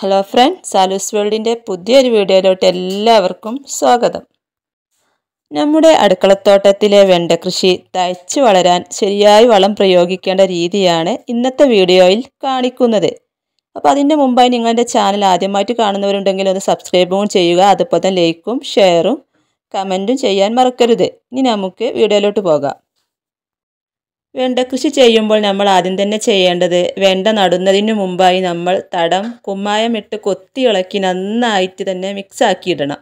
hello friend സാലൂസ് വേൾഡിൻ്റെ പുതിയൊരു വീഡിയോയിലോട്ട് എല്ലാവർക്കും സ്വാഗതം നമ്മുടെ അടുക്കളത്തോട്ടത്തിലെ വെണ്ട കൃഷി തയ്ച്ചു വളരാൻ ശരിയായി വളം പ്രയോഗിക്കേണ്ട രീതിയാണ് ഇന്നത്തെ വീഡിയോയിൽ കാണിക്കുന്നത് അപ്പോൾ അതിൻ്റെ മുമ്പായി നിങ്ങളുടെ ചാനൽ ആദ്യമായിട്ട് കാണുന്നവരുണ്ടെങ്കിൽ ഒന്ന് സബ്സ്ക്രൈബും ചെയ്യുക അതുപോലെ തന്നെ ലൈക്കും ഷെയറും കമൻറ്റും ചെയ്യാൻ മറക്കരുത് ഇനി നമുക്ക് വീഡിയോയിലോട്ട് പോകാം വെണ്ട കൃഷി ചെയ്യുമ്പോൾ നമ്മൾ ആദ്യം തന്നെ ചെയ്യേണ്ടത് വെണ്ട നടുന്നതിന് മുമ്പായി നമ്മൾ തടം ഇട്ട് കൊത്തി ഇളക്കി നന്നായിട്ട് തന്നെ മിക്സാക്കി ഇടണം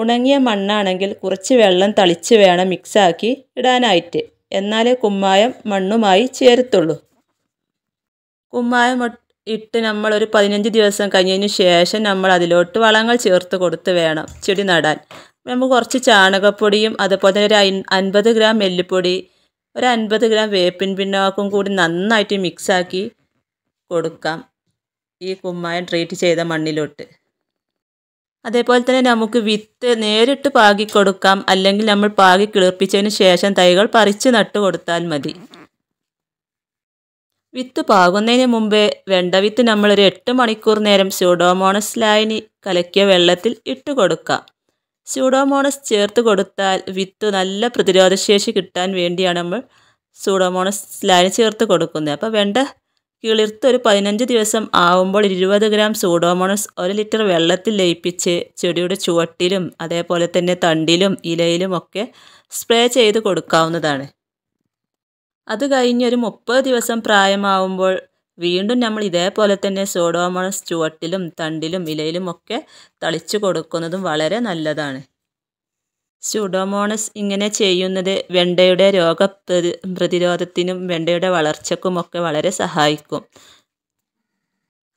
ഉണങ്ങിയ മണ്ണാണെങ്കിൽ കുറച്ച് വെള്ളം തളിച്ച് വേണം മിക്സാക്കി ഇടാനായിട്ട് എന്നാലേ കുമ്മായം മണ്ണുമായി ചേരത്തുള്ളൂ കുമ്മായം ഇട്ട് നമ്മൾ ഒരു പതിനഞ്ച് ദിവസം കഴിഞ്ഞതിന് ശേഷം നമ്മൾ അതിലോട്ട് വളങ്ങൾ ചേർത്ത് കൊടുത്ത് വേണം ചെടി നടാൻ നമുക്ക് കുറച്ച് ചാണകപ്പൊടിയും അതുപോലെ തന്നെ ഒരു അൻപത് ഗ്രാം എല്ലുപൊടി ഒരു അൻപത് ഗ്രാം വേപ്പിൻ പിണ്ണാക്കും കൂടി നന്നായിട്ട് മിക്സാക്കി കൊടുക്കാം ഈ കുമ്മായം ട്രീറ്റ് ചെയ്ത മണ്ണിലോട്ട് അതേപോലെ തന്നെ നമുക്ക് വിത്ത് നേരിട്ട് പാകി കൊടുക്കാം അല്ലെങ്കിൽ നമ്മൾ പാകി കിളിർപ്പിച്ചതിന് ശേഷം തൈകൾ പറിച്ച് നട്ട് കൊടുത്താൽ മതി വിത്ത് പാകുന്നതിന് മുമ്പേ വെണ്ട വിത്ത് നമ്മളൊരു എട്ട് മണിക്കൂർ നേരം സ്യൂഡോമോണസ് ലായനി കലക്കിയ വെള്ളത്തിൽ ഇട്ട് കൊടുക്കാം സ്യൂഡോമോണസ് ചേർത്ത് കൊടുത്താൽ വിത്ത് നല്ല പ്രതിരോധശേഷി കിട്ടാൻ വേണ്ടിയാണ് നമ്മൾ സൂഡോമോണസ് ലായനി ചേർത്ത് കൊടുക്കുന്നത് അപ്പോൾ വെണ്ട കിളിർത്ത് ഒരു പതിനഞ്ച് ദിവസം ആവുമ്പോൾ ഇരുപത് ഗ്രാം സൂഡോമോണസ് ഒരു ലിറ്റർ വെള്ളത്തിൽ ലയിപ്പിച്ച് ചെടിയുടെ ചുവട്ടിലും അതേപോലെ തന്നെ തണ്ടിലും ഇലയിലും ഒക്കെ സ്പ്രേ ചെയ്ത് കൊടുക്കാവുന്നതാണ് അത് കഴിഞ്ഞ് ഒരു മുപ്പത് ദിവസം പ്രായമാവുമ്പോൾ വീണ്ടും നമ്മൾ ഇതേപോലെ തന്നെ സോഡോമോണസ് ചുവട്ടിലും തണ്ടിലും ഇലയിലും ഒക്കെ തളിച്ചു കൊടുക്കുന്നതും വളരെ നല്ലതാണ് സ്യൂഡോമോണസ് ഇങ്ങനെ ചെയ്യുന്നത് വെണ്ടയുടെ രോഗ പ്രതിരോധത്തിനും വെണ്ടയുടെ വളർച്ചക്കുമൊക്കെ വളരെ സഹായിക്കും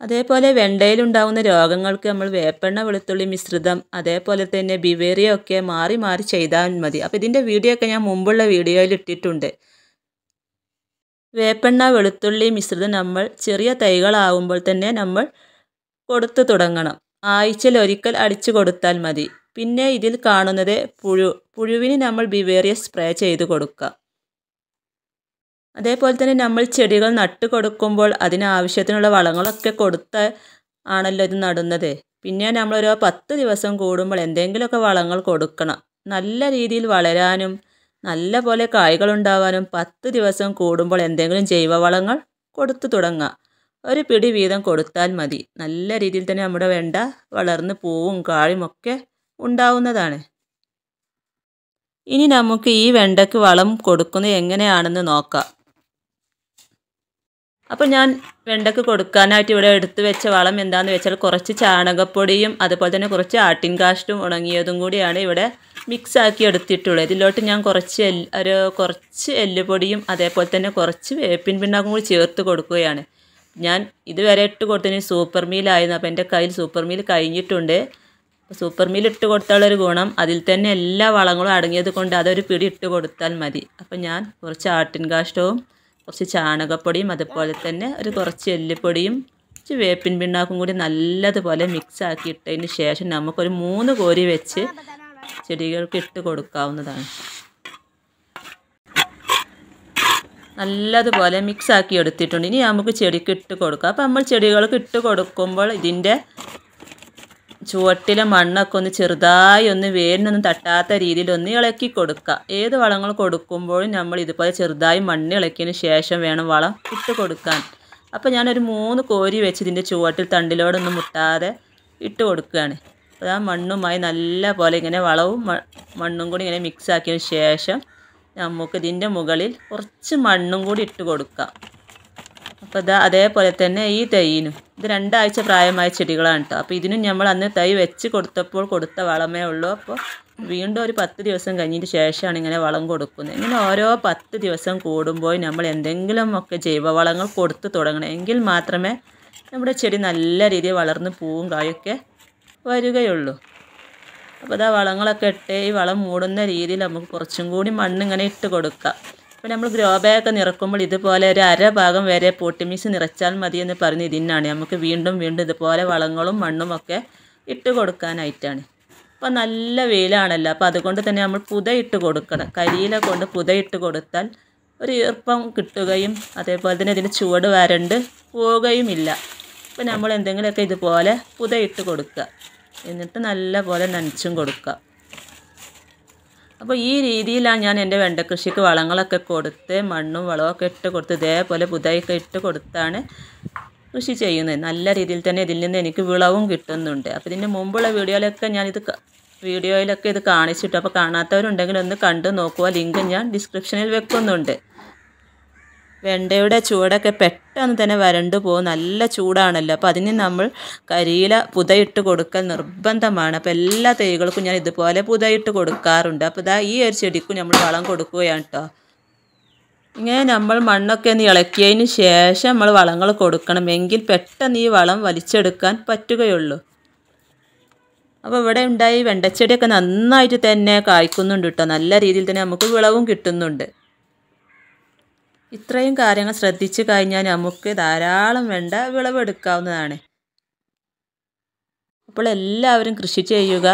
അതേപോലെ വെണ്ടയിലുണ്ടാകുന്ന രോഗങ്ങൾക്ക് നമ്മൾ വേപ്പെണ്ണ വെളുത്തുള്ളി മിശ്രിതം അതേപോലെ തന്നെ ബിവേറിയൊക്കെ മാറി മാറി ചെയ്താൽ മതി അപ്പോൾ ഇതിൻ്റെ വീഡിയോ ഒക്കെ ഞാൻ മുമ്പുള്ള വീഡിയോയിൽ ഇട്ടിട്ടുണ്ട് വേപ്പെണ്ണ വെളുത്തുള്ളി മിശ്രിതം നമ്മൾ ചെറിയ തൈകളാവുമ്പോൾ തന്നെ നമ്മൾ കൊടുത്തു തുടങ്ങണം ആഴ്ചയിൽ ഒരിക്കൽ അടിച്ചു കൊടുത്താൽ മതി പിന്നെ ഇതിൽ കാണുന്നത് പുഴു പുഴുവിന് നമ്മൾ ബിവേറിയ സ്പ്രേ ചെയ്ത് കൊടുക്കുക അതേപോലെ തന്നെ നമ്മൾ ചെടികൾ നട്ടു കൊടുക്കുമ്പോൾ അതിനാവശ്യത്തിനുള്ള വളങ്ങളൊക്കെ കൊടുത്ത ആണല്ലോ ഇത് നടുന്നത് പിന്നെ നമ്മളൊരു പത്ത് ദിവസം കൂടുമ്പോൾ എന്തെങ്കിലുമൊക്കെ വളങ്ങൾ കൊടുക്കണം നല്ല രീതിയിൽ വളരാനും നല്ല പോലെ കായ്കളുണ്ടാവാനും പത്ത് ദിവസം കൂടുമ്പോൾ എന്തെങ്കിലും ജൈവവളങ്ങൾ കൊടുത്തു തുടങ്ങാം ഒരു പിടി വീതം കൊടുത്താൽ മതി നല്ല രീതിയിൽ തന്നെ നമ്മുടെ വെണ്ട വളർന്ന് പൂവും കായും ഒക്കെ ഉണ്ടാവുന്നതാണ് ഇനി നമുക്ക് ഈ വെണ്ടയ്ക്ക് വളം കൊടുക്കുന്നത് എങ്ങനെയാണെന്ന് നോക്കാം അപ്പോൾ ഞാൻ വെണ്ടയ്ക്ക് കൊടുക്കാനായിട്ട് ഇവിടെ എടുത്തു വെച്ച വളം എന്താണെന്ന് വെച്ചാൽ കുറച്ച് ചാണകപ്പൊടിയും അതുപോലെ തന്നെ കുറച്ച് ആട്ടിൻ കാഷ്ടും ഉണങ്ങിയതും കൂടിയാണ് ഇവിടെ മിക്സാക്കി എടുത്തിട്ടുള്ളത് ഇതിലോട്ട് ഞാൻ കുറച്ച് എൽ ഒരു കുറച്ച് എല്ലുപൊടിയും അതേപോലെ തന്നെ കുറച്ച് വേപ്പിൻ പിണ്ണാക്കും കൂടി ചേർത്ത് കൊടുക്കുകയാണ് ഞാൻ ഇതുവരെ ഇട്ട് കൊടുത്തതിന് സൂപ്പർ മീലായിരുന്നു അപ്പോൾ എൻ്റെ കയ്യിൽ സൂപ്പർ മീൽ കഴിഞ്ഞിട്ടുണ്ട് സൂപ്പർ മീൽ ഇട്ട് കൊടുത്താലൊരു ഗുണം അതിൽ തന്നെ എല്ലാ വളങ്ങളും അടങ്ങിയത് കൊണ്ട് അതൊരു പിടി ഇട്ട് കൊടുത്താൽ മതി അപ്പോൾ ഞാൻ കുറച്ച് ആട്ടിൻ കാഷ്ടവും കുറച്ച് ചാണകപ്പൊടിയും അതുപോലെ തന്നെ ഒരു കുറച്ച് എല്ലുപൊടിയും കുറച്ച് വേപ്പിൻ പിണ്ണാക്കും കൂടി നല്ലതുപോലെ മിക്സ് ആക്കിയിട്ടതിന് ശേഷം നമുക്കൊരു മൂന്ന് കോരി വെച്ച് ചെടികൾക്ക് ഇട്ട് കൊടുക്കാവുന്നതാണ് നല്ലതുപോലെ മിക്സ് ആക്കി എടുത്തിട്ടുണ്ട് ഇനി നമുക്ക് ചെടിക്ക് ഇട്ട് കൊടുക്കാം അപ്പം നമ്മൾ ചെടികൾക്ക് ഇട്ട് കൊടുക്കുമ്പോൾ ഇതിൻ്റെ ചുവട്ടിലെ മണ്ണൊക്കെ ഒന്ന് ചെറുതായി ഒന്ന് വേരിനൊന്നും തട്ടാത്ത രീതിയിൽ ഒന്ന് ഇളക്കി കൊടുക്കുക ഏത് വളങ്ങൾ കൊടുക്കുമ്പോഴും നമ്മൾ ഇതുപോലെ ചെറുതായി മണ്ണ് ഇളക്കിയതിന് ശേഷം വേണം വളം ഇട്ട് കൊടുക്കാൻ അപ്പോൾ ഞാനൊരു മൂന്ന് കോരി വെച്ച് ഇതിൻ്റെ ചുവട്ടിൽ തണ്ടിലോടൊന്നും മുട്ടാതെ ഇട്ട് കൊടുക്കുകയാണ് അപ്പോൾ ആ മണ്ണുമായി നല്ല പോലെ ഇങ്ങനെ വളവും മണ്ണും കൂടി ഇങ്ങനെ മിക്സ് ആക്കിയതിന് ശേഷം നമുക്ക് ഇതിൻ്റെ മുകളിൽ കുറച്ച് മണ്ണും കൂടി ഇട്ട് കൊടുക്കാം അപ്പോൾ ഇതാ അതേപോലെ തന്നെ ഈ തൈയിനും ഇത് രണ്ടാഴ്ച പ്രായമായ ചെടികളാണ് കേട്ടോ അപ്പോൾ ഇതിനും നമ്മൾ അന്ന് തൈ വെച്ച് കൊടുത്തപ്പോൾ കൊടുത്ത വളമേ ഉള്ളൂ അപ്പോൾ വീണ്ടും ഒരു പത്ത് ദിവസം കഴിഞ്ഞതിന് ശേഷമാണ് ഇങ്ങനെ വളം കൊടുക്കുന്നത് ഇങ്ങനെ ഓരോ പത്ത് ദിവസം കൂടുമ്പോൾ നമ്മൾ എന്തെങ്കിലും ഒക്കെ ജൈവവളങ്ങൾ കൊടുത്തു തുടങ്ങണം എങ്കിൽ മാത്രമേ നമ്മുടെ ചെടി നല്ല രീതിയിൽ വളർന്ന് പൂവും കായൊക്കെ വരികയുള്ളൂ അപ്പോൾ ഇതാ വളങ്ങളൊക്കെ ഇട്ട് ഈ വളം മൂടുന്ന രീതിയിൽ നമുക്ക് കുറച്ചും കൂടി മണ്ണിങ്ങനെ ഇട്ട് കൊടുക്കാം അപ്പോൾ നമ്മൾ ഗ്രോ ബാഗൊക്കെ നിറക്കുമ്പോൾ ഇതുപോലെ ഒരു അര ഭാഗം വരെ പൊട്ടിമീസ് നിറച്ചാൽ മതി എന്ന് പറഞ്ഞ് ഇതിനാണ് നമുക്ക് വീണ്ടും വീണ്ടും ഇതുപോലെ വളങ്ങളും മണ്ണും ഒക്കെ ഇട്ട് കൊടുക്കാനായിട്ടാണ് അപ്പോൾ നല്ല വെയിലാണല്ലോ അപ്പോൾ അതുകൊണ്ട് തന്നെ നമ്മൾ ഇട്ട് കൊടുക്കണം കരിയില കൊണ്ട് ഇട്ട് കൊടുത്താൽ ഒരു ഈർപ്പം കിട്ടുകയും അതേപോലെ തന്നെ ഇതിന് ചുവട് വരണ്ട് പോവുകയുമില്ല അപ്പോൾ നമ്മൾ എന്തെങ്കിലുമൊക്കെ ഇതുപോലെ ഇട്ട് കൊടുക്കുക എന്നിട്ട് നല്ല പോലെ നനച്ചും കൊടുക്കുക അപ്പോൾ ഈ രീതിയിലാണ് ഞാൻ എൻ്റെ വെണ്ടക്കൃഷിക്ക് വളങ്ങളൊക്കെ കൊടുത്ത് മണ്ണും വളമൊക്കെ ഇട്ട് കൊടുത്ത് ഇതേപോലെ പുതയൊക്കെ ഇട്ട് കൊടുത്താണ് കൃഷി ചെയ്യുന്നത് നല്ല രീതിയിൽ തന്നെ ഇതിൽ നിന്ന് എനിക്ക് വിളവും കിട്ടുന്നുണ്ട് അപ്പോൾ ഇതിൻ്റെ മുമ്പുള്ള വീഡിയോയിലൊക്കെ ഞാനിത് വീഡിയോയിലൊക്കെ ഇത് കാണിച്ചിട്ടു അപ്പോൾ കാണാത്തവരുണ്ടെങ്കിൽ ഒന്ന് കണ്ടു നോക്കുക ലിങ്ക് ഞാൻ ഡിസ്ക്രിപ്ഷനിൽ വെക്കുന്നുണ്ട് വെണ്ടയുടെ ചൂടൊക്കെ പെട്ടെന്ന് തന്നെ വരണ്ടു പോകും നല്ല ചൂടാണല്ലോ അപ്പോൾ അതിന് നമ്മൾ കരിയില പുതയിട്ട് കൊടുക്കൽ നിർബന്ധമാണ് അപ്പോൾ എല്ലാ തൈകൾക്കും ഞാൻ ഇതുപോലെ പുതയിട്ട് കൊടുക്കാറുണ്ട് അപ്പോൾ ഇതാ ഈ ഒരു ചെടിക്കും നമ്മൾ വളം കൊടുക്കുകയാണ് കേട്ടോ ഇങ്ങനെ നമ്മൾ മണ്ണൊക്കെ ഒന്ന് ഇളക്കിയതിന് ശേഷം നമ്മൾ വളങ്ങൾ കൊടുക്കണം എങ്കിൽ പെട്ടെന്ന് ഈ വളം വലിച്ചെടുക്കാൻ പറ്റുകയുള്ളൂ അപ്പോൾ ഇവിടെ ഉണ്ടായി വെണ്ടച്ചെടിയൊക്കെ നന്നായിട്ട് തന്നെ കായ്ക്കുന്നുണ്ട് കേട്ടോ നല്ല രീതിയിൽ തന്നെ നമുക്ക് വിളവും കിട്ടുന്നുണ്ട് ഇത്രയും കാര്യങ്ങൾ ശ്രദ്ധിച്ചു കഴിഞ്ഞാൽ നമുക്ക് ധാരാളം വേണ്ട വിളവെടുക്കാവുന്നതാണ് അപ്പോൾ എല്ലാവരും കൃഷി ചെയ്യുക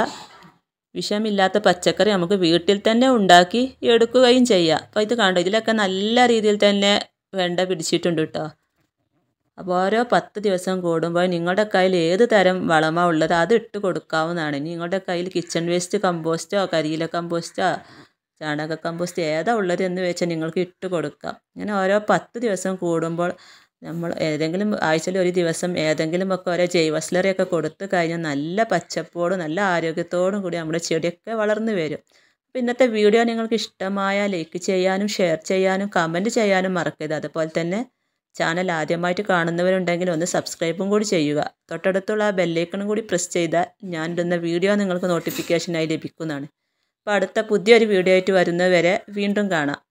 വിഷമില്ലാത്ത പച്ചക്കറി നമുക്ക് വീട്ടിൽ തന്നെ ഉണ്ടാക്കി എടുക്കുകയും ചെയ്യാം അപ്പോൾ ഇത് കണ്ടോ ഇതിലൊക്കെ നല്ല രീതിയിൽ തന്നെ വേണ്ട പിടിച്ചിട്ടുണ്ട് കേട്ടോ അപ്പോൾ ഓരോ പത്ത് ദിവസം കൂടുമ്പോൾ നിങ്ങളുടെ കയ്യിൽ ഏത് തരം വളമാണ് ഉള്ളത് അത് ഇട്ട് കൊടുക്കാവുന്നതാണ് നിങ്ങളുടെ കയ്യിൽ കിച്ചൺ വേസ്റ്റ് കമ്പോസ്റ്റോ കരിയില കമ്പോസ്റ്റോ ചാണക കമ്പോസ്റ്റ് ഏതാ ഉള്ളതെന്ന് വെച്ചാൽ നിങ്ങൾക്ക് ഇട്ട് കൊടുക്കാം ഇങ്ങനെ ഓരോ പത്ത് ദിവസം കൂടുമ്പോൾ നമ്മൾ ഏതെങ്കിലും ആഴ്ചയിൽ ഒരു ദിവസം ഏതെങ്കിലും ഒക്കെ ഓരോ ജൈവസ്ലറിയൊക്കെ കൊടുത്തു കഴിഞ്ഞാൽ നല്ല പച്ചപ്പോടും നല്ല ആരോഗ്യത്തോടും കൂടി നമ്മുടെ ചെടിയൊക്കെ വളർന്നു വരും അപ്പം ഇന്നത്തെ വീഡിയോ നിങ്ങൾക്ക് ഇഷ്ടമായ ലൈക്ക് ചെയ്യാനും ഷെയർ ചെയ്യാനും കമൻറ്റ് ചെയ്യാനും മറക്കരുത് അതുപോലെ തന്നെ ചാനൽ ആദ്യമായിട്ട് കാണുന്നവരുണ്ടെങ്കിൽ ഒന്ന് സബ്സ്ക്രൈബും കൂടി ചെയ്യുക തൊട്ടടുത്തുള്ള ആ ബെല്ലൈക്കണും കൂടി പ്രസ് ചെയ്താൽ ഞാനിടുന്ന വീഡിയോ നിങ്ങൾക്ക് നോട്ടിഫിക്കേഷനായി ലഭിക്കുന്നതാണ് അപ്പോൾ അടുത്ത പുതിയൊരു വീഡിയോ ആയിട്ട് വരെ വീണ്ടും കാണാം